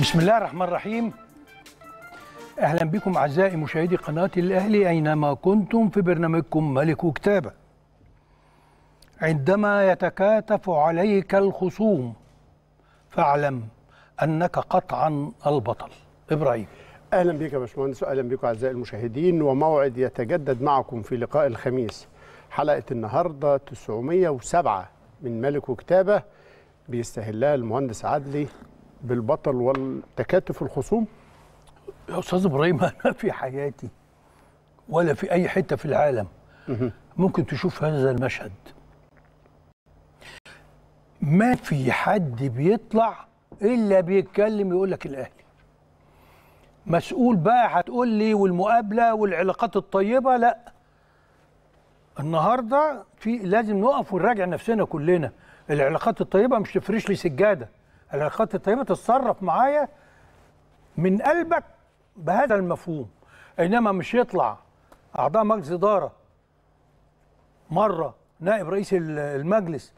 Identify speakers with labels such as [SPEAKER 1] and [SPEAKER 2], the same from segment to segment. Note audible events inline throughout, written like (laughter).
[SPEAKER 1] بسم الله الرحمن الرحيم اهلا بكم اعزائي مشاهدي قناه الاهلي اينما كنتم في برنامجكم ملك كتابه عندما يتكاتف عليك الخصوم فاعلم انك قطعا
[SPEAKER 2] البطل ابراهيم اهلا بك يا باشمهندس واهلا بكم اعزائي المشاهدين وموعد يتجدد معكم في لقاء الخميس حلقه النهارده 907 من ملك وكتابه بيستهلها المهندس عدلي بالبطل والتكاتف الخصوم يا استاذ ابراهيم (laughs) انا في حياتي
[SPEAKER 1] ولا في اي حته في العالم ممكن تشوف هذا المشهد ما في حد بيطلع الا بيتكلم يقول لك الاهلي مسؤول بقى هتقول لي والمقابله والعلاقات الطيبه لا النهارده في لازم نقف ونراجع نفسنا كلنا العلاقات الطيبه مش تفرش لي سجاده العلاقات الطيبه تتصرف معايا من قلبك بهذا المفهوم انما مش يطلع اعضاء مجلس اداره مره نائب رئيس المجلس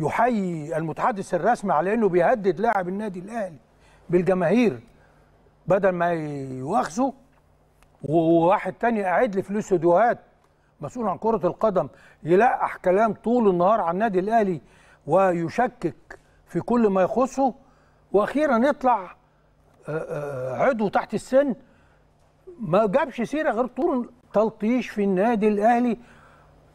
[SPEAKER 1] يحيي المتحدث الرسمي على انه بيهدد لاعب النادي الاهلي بالجماهير بدل ما يواخذه وواحد تاني قاعد لي فلوس فيديوهات مسؤول عن كره القدم يلقح كلام طول النهار عن النادي الاهلي ويشكك في كل ما يخصه واخيرا يطلع آه، آه، عضو تحت السن ما جابش سيره غير طول تلطيش في النادي الاهلي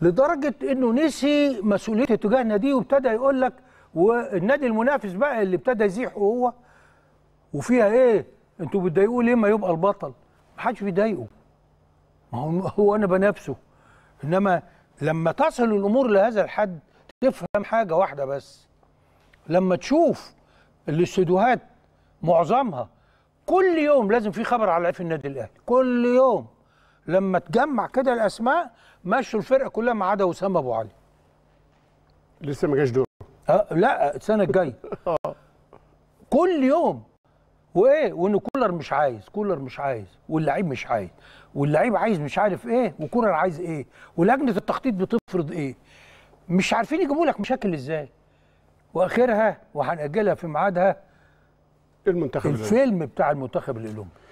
[SPEAKER 1] لدرجه انه نسي مسؤوليته تجاه ناديه وابتدى يقول لك والنادي المنافس بقى اللي ابتدى يزيح هو وفيها ايه انتوا بتضايقوه ليه ما يبقى البطل ما حدش بيضايقه ما هو هو انا بنافسه انما لما تصل الامور لهذا الحد تفهم حاجه واحده بس لما تشوف الاستوديوهات معظمها كل يوم لازم في خبر على في النادي الاهلي كل يوم لما تجمع كده الاسماء مشوا الفرقه كلها ما عدا وسام ابو علي لسه ما جاش دوره أه لا السنه الجايه (laughs) آه. كل يوم وايه وان كولر مش عايز كولر مش عايز واللعيب مش عايز واللعيب عايز مش عارف ايه وكولر عايز ايه ولجنه التخطيط بتفرض ايه مش عارفين يجيبوا لك مشاكل ازاي واخرها وهنأجلها في ميعادها المنتخب الفيلم بتاع المنتخب الأولمبي